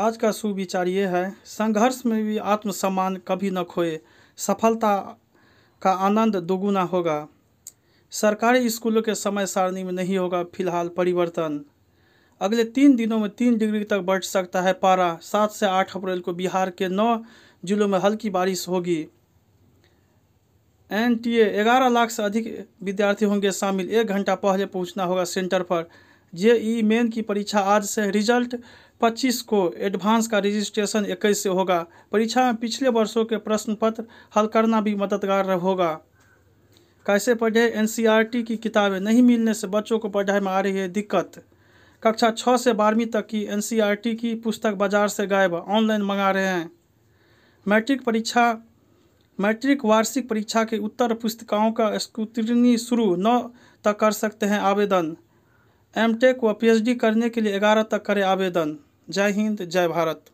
आज का सुविचार ये है संघर्ष में भी आत्मसम्मान कभी न खोए सफलता का आनंद दोगुना होगा सरकारी स्कूलों के समय सारणी में नहीं होगा फिलहाल परिवर्तन अगले तीन दिनों में तीन डिग्री तक बढ़ सकता है पारा सात से आठ अप्रैल को बिहार के नौ जिलों में हल्की बारिश होगी एन टी ए ग्यारह लाख से अधिक विद्यार्थी होंगे शामिल एक घंटा पहले पहुंचना होगा सेंटर पर जे ई मेन की परीक्षा आज से रिजल्ट 25 को एडवांस का रजिस्ट्रेशन 21 से होगा परीक्षा में पिछले वर्षों के प्रश्न पत्र हल करना भी मददगार होगा कैसे पढ़े एनसीईआरटी की किताबें नहीं मिलने से बच्चों को पढ़ाई में आ रही है दिक्कत कक्षा छः से बारहवीं तक की एनसीईआरटी की पुस्तक बाजार से गायब ऑनलाइन मंगा रहे हैं मैट्रिक परीक्षा मैट्रिक वार्षिक परीक्षा के उत्तर पुस्तिकाओं का स्क्रूटनी शुरू नौ तक कर सकते हैं आवेदन एम टेक व पीएचडी करने के लिए ग्यारह तक करें आवेदन जय हिंद जय भारत